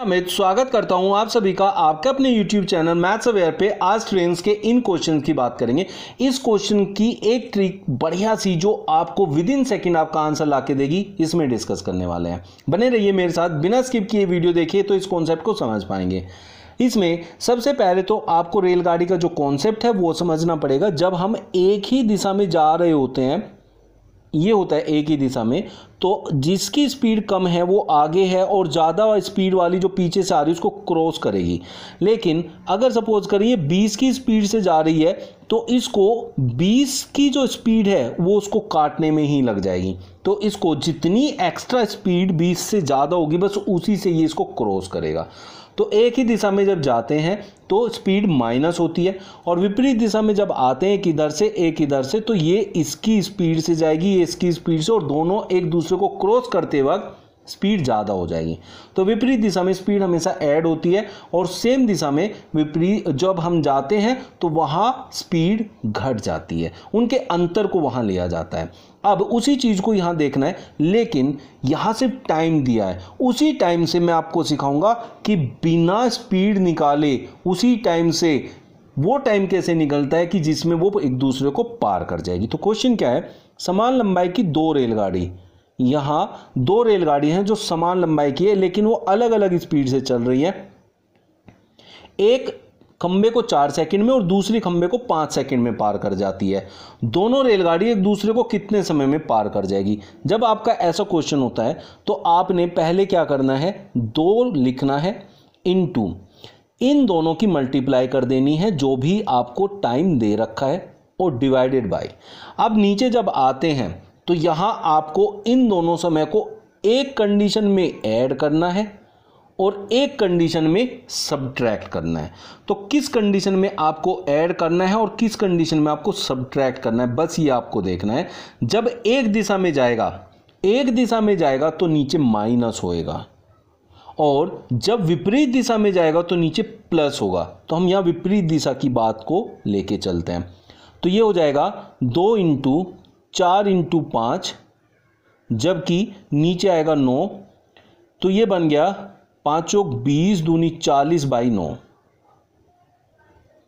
हाँ, मैं स्वागत करता हूं आप सभी का आपके अपने YouTube चैनल मैथ्स अवेयर पे आज फ्रेंड्स के इन क्वेश्चन की बात करेंगे इस क्वेश्चन की एक ट्रिक बढ़िया सी जो आपको विद इन सेकेंड आपका आंसर ला के देगी इसमें डिस्कस करने वाले हैं बने रहिए है मेरे साथ बिना स्किप किए वीडियो देखिए तो इस कॉन्सेप्ट को समझ पाएंगे इसमें सबसे पहले तो आपको रेलगाड़ी का जो कॉन्सेप्ट है वो समझना पड़ेगा जब हम एक ही दिशा में जा रहे होते हैं ये होता है एक ही दिशा में तो जिसकी स्पीड कम है वो आगे है और ज़्यादा स्पीड वाली जो पीछे से आ रही है उसको क्रॉस करेगी लेकिन अगर सपोज करिए 20 की स्पीड से जा रही है तो इसको 20 की जो स्पीड है वो उसको काटने में ही लग जाएगी तो इसको जितनी एक्स्ट्रा स्पीड 20 से ज़्यादा होगी बस उसी से ये इसको क्रॉस करेगा तो एक ही दिशा में जब जाते हैं तो स्पीड माइनस होती है और विपरीत दिशा में जब आते हैं एक इधर से एक इधर से तो ये इसकी स्पीड से जाएगी ये इसकी स्पीड से और दोनों एक दूसरे को क्रॉस करते वक्त स्पीड ज़्यादा हो जाएगी तो विपरीत दिशा में स्पीड हमेशा ऐड होती है और सेम दिशा में विपरीत जब हम जाते हैं तो वहाँ स्पीड घट जाती है उनके अंतर को वहाँ लिया जाता है अब उसी चीज़ को यहाँ देखना है लेकिन यहाँ सिर्फ टाइम दिया है उसी टाइम से मैं आपको सिखाऊंगा कि बिना स्पीड निकाले उसी टाइम से वो टाइम कैसे निकलता है कि जिसमें वो एक दूसरे को पार कर जाएगी तो क्वेश्चन क्या है समान लंबाई की दो रेलगाड़ी यहां दो रेलगाड़ी हैं जो समान लंबाई की है लेकिन वो अलग अलग स्पीड से चल रही है एक खंबे को चार सेकंड में और दूसरी खंबे को पांच सेकंड में पार कर जाती है दोनों रेलगाड़ी एक दूसरे को कितने समय में पार कर जाएगी जब आपका ऐसा क्वेश्चन होता है तो आपने पहले क्या करना है दो लिखना है इन टू इन दोनों की मल्टीप्लाई कर देनी है जो भी आपको टाइम दे रखा है और डिवाइडेड बाय अब नीचे जब आते हैं तो यहाँ आपको इन दोनों समय को एक कंडीशन में ऐड करना है और एक कंडीशन में सब्ट्रैक्ट करना है तो किस कंडीशन में आपको ऐड करना है और किस कंडीशन में आपको सब्ट्रैक्ट करना है बस ये आपको देखना है जब एक दिशा में जाएगा एक दिशा में जाएगा तो नीचे माइनस होएगा और जब विपरीत दिशा में जाएगा तो नीचे प्लस होगा तो हम यहाँ विपरीत दिशा की बात को लेके चलते हैं तो ये हो जाएगा दो इंटू चार इंटू पाँच जबकि नीचे आएगा नौ तो ये बन गया पाँचों बीस दूनी चालीस बाई नौ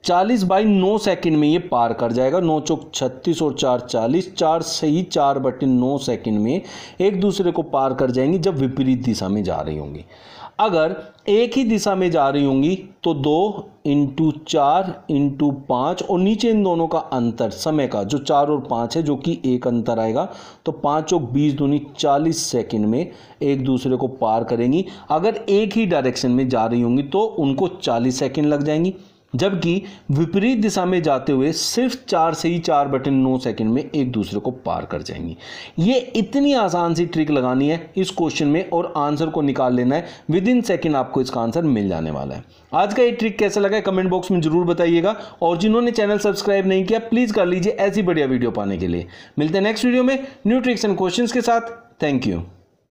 चालीस बाई नौ सेकेंड में ये पार कर जाएगा नौ चौक छत्तीस और चार चालीस चार से ही चार बटे नौ सेकेंड में एक दूसरे को पार कर जाएंगी जब विपरीत दिशा में जा रही होंगी अगर एक ही दिशा में जा रही होंगी तो दो इंटू चार इंटू पाँच और नीचे इन दोनों का अंतर समय का जो चार और पाँच है जो कि एक अंतर आएगा तो पाँच और बीस दूनी चालीस सेकेंड में एक दूसरे को पार करेंगी अगर एक ही डायरेक्शन में जा रही होंगी तो उनको चालीस सेकंड लग जाएंगी जबकि विपरीत दिशा में जाते हुए सिर्फ चार से ही चार बटन नौ सेकंड में एक दूसरे को पार कर जाएंगी ये इतनी आसान सी ट्रिक लगानी है इस क्वेश्चन में और आंसर को निकाल लेना है विद इन सेकेंड आपको इसका आंसर मिल जाने वाला है आज का ये ट्रिक कैसा लगा है कमेंट बॉक्स में जरूर बताइएगा और जिन्होंने चैनल सब्सक्राइब नहीं किया प्लीज़ कर लीजिए ऐसी बढ़िया वीडियो पाने के लिए मिलते हैं नेक्स्ट वीडियो में न्यू ट्रिक्स एंड क्वेश्चन के साथ थैंक यू